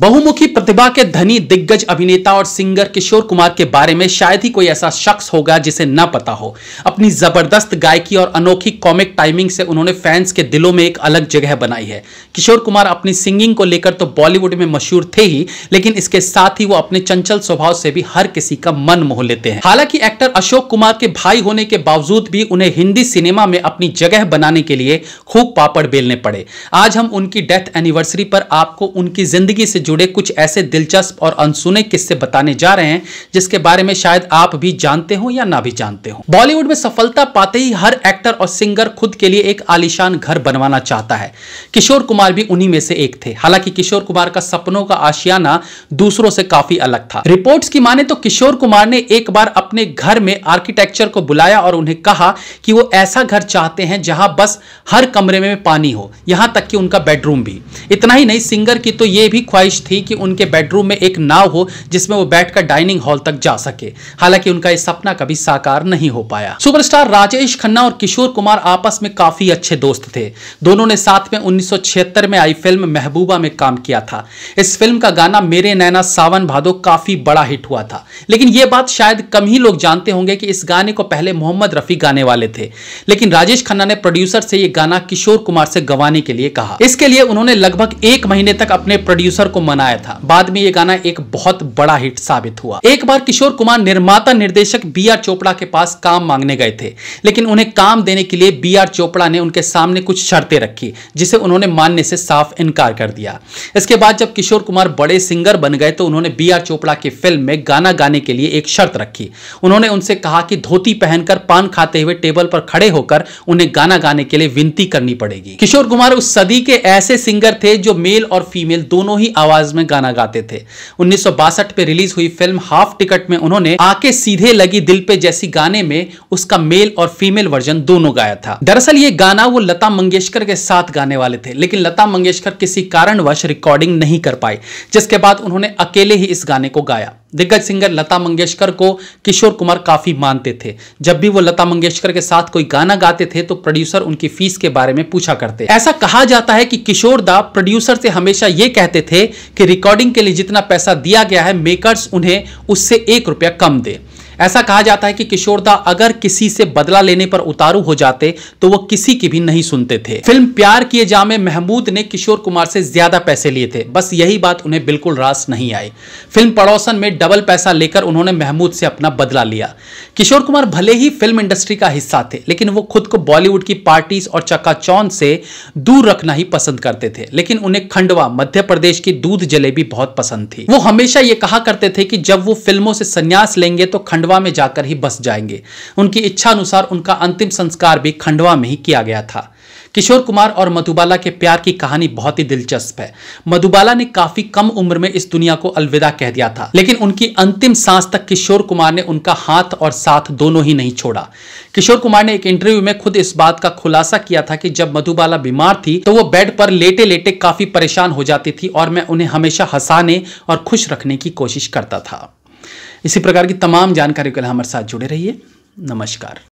बहुमुखी प्रतिभा के धनी दिग्गज अभिनेता और सिंगर किशोर कुमार के बारे में शायद ही कोई ऐसा शख्स होगा जिसे न पता हो अपनी जबरदस्त गायकी और अनोखी कॉमिक टाइमिंग से उन्होंने फैंस के दिलों में एक अलग जगह बनाई है किशोर कुमार अपनी सिंगिंग को लेकर तो बॉलीवुड में मशहूर थे ही लेकिन इसके साथ ही वो अपने चंचल स्वभाव से भी हर किसी का मन मोह लेते हैं हालांकि एक्टर अशोक कुमार के भाई होने के बावजूद भी उन्हें हिंदी सिनेमा में अपनी जगह बनाने के लिए खूब पापड़ बेलने पड़े आज हम उनकी डेथ एनिवर्सरी पर आपको उनकी जिंदगी से जुड़े कुछ ऐसे दिलचस्प और अनसुने किस्से बताने जा रहे हैं जिसके बारे में शायद आप भी जानते हो या ना भी जानते हो बॉलीवुड में सफलता पाते ही हर एक्टर और सिंगर खुद के लिए एक आलिशान घर बनवाना चाहता है किशोर कुमार भी उन्हीं में से एक थे हालांकि किशोर कुमार का सपनों का आशियाना दूसरों से काफी अलग था रिपोर्ट्स की माने तो किशोर कुमार ने एक बार अपने घर में आर्किटेक्चर को बुलाया और उन्हें कहा कि वो ऐसा घर चाहते हैं जहां बस हर कमरे में पानी हो यहां तक कि उनका बेडरूम भी इतना ही नहीं सिंगर की तो ये भी ख्वाहिश ख्वाहिश थी कि उनके बेडरूम में एक नाव हो जिसमें वो बैठकर डाइनिंग हॉल तक जा सके हालांकि उनका यह सपना कभी साकार नहीं हो पाया सुपरस्टार राजेश खन्ना और किशोर कुमार आपस में काफी अच्छे दोस्त थे दोनों ने साथ में उन्नीस में आई फिल्म महबूबा में काम किया था इस फिल्म का गाना मेरे नैना सावन भादो काफी बड़ा हिट हुआ था लेकिन यह बात शायद कम ही लोग जानते होंगे कि इस गाने को पहले मोहम्मद रफी गाने वाले थे लेकिन राजेश खन्ना ने प्रोड्यूसर से यह गाना किशोर कुमार से गवाने के लिए कहा इसके लिए उन्होंने लगभग एक महीने तक अपने प्रोड्यूसर को मनाया था बाद में ये गाना एक बहुत बड़ा हिट साबित हुआ एक बार किशोर कुमार निर्माता निर्देशक बी आर चोपड़ा के पास काम मांगने गए थे लेकिन उन्हें काम देने के लिए बी आर चोपड़ा ने उनके सामने कुछ शर्तें रखी जिसे उन्होंने मानने से साफ इनकार कर दिया इसके बाद जब किशोर कुमार बड़े सिंगर बन गए तो उन्होंने बी आर चोपड़ा की फिल्म में गाना गाने के लिए एक शर्त रखी उन्होंने उनसे कहा कि धोती पहनकर पान खाते हुए टेबल पर खड़े होकर उन्हें गाना गाने के लिए विनती करनी पड़ेगी किशोर कुमार उस सदी के ऐसे सिंगर थे जो मेल और फीमेल दोनों ही आवाज आवाज में गाना गाते थे उन्नीस पे रिलीज हुई फिल्म हाफ टिकट में उन्होंने आके सीधे लगी दिल पे जैसी गाने में उसका मेल और फीमेल वर्जन दोनों गाया था दरअसल ये गाना वो लता मंगेशकर के साथ गाने वाले थे लेकिन लता मंगेशकर किसी कारणवश रिकॉर्डिंग नहीं कर पाए जिसके बाद उन्होंने अकेले ही इस गाने को गाया दिग्गज सिंगर लता मंगेशकर को किशोर कुमार काफी मानते थे जब भी वो लता मंगेशकर के साथ कोई गाना गाते थे तो प्रोड्यूसर उनकी फीस के बारे में पूछा करते ऐसा कहा जाता है कि किशोर दा प्रोड्यूसर से हमेशा ये कहते थे कि रिकॉर्डिंग के लिए जितना पैसा दिया गया है मेकर्स उन्हें उससे एक रुपया कम दें ऐसा कहा जाता है कि किशोरदा अगर किसी से बदला लेने पर उतारू हो जाते तो वो किसी की भी नहीं सुनते थे फिल्म प्यार किए जा में महमूद ने किशोर कुमार से ज्यादा पैसे लिए थे बस यही बात उन्हें बिल्कुल रास नहीं आई फिल्म पड़ोसन में डबल पैसा लेकर उन्होंने महमूद से अपना बदला लिया किशोर कुमार भले ही फिल्म इंडस्ट्री का हिस्सा थे लेकिन वो खुद को बॉलीवुड की पार्टीज और चकाचौन से दूर रखना ही पसंद करते थे लेकिन उन्हें खंडवा मध्य प्रदेश की दूध जलेबी बहुत पसंद थी वो हमेशा ये कहा करते थे कि जब वो फिल्मों से संन्यास लेंगे तो खंडवा खंडवा में जाकर ही बस जाएंगे उनकी इच्छा अनुसार उनका अंतिम संस्कार भी खंडवा में ही किया गया था किशोर कुमार और मधुबाला के प्यार की कहानी बहुत ही दिलचस्प है मधुबाला ने काफी कम उम्र में इस दुनिया को अलविदा कह दिया था लेकिन उनकी अंतिम सांस तक किशोर कुमार ने उनका हाथ और साथ दोनों ही नहीं छोड़ा किशोर कुमार ने एक इंटरव्यू में खुद इस बात का खुलासा किया था कि जब मधुबाला बीमार थी तो वो बेड पर लेटे लेटे काफी परेशान हो जाती थी और मैं उन्हें हमेशा हंसाने और खुश रखने की कोशिश करता था इसी प्रकार की तमाम जानकारी के लिए हमारे साथ जुड़े रहिए नमस्कार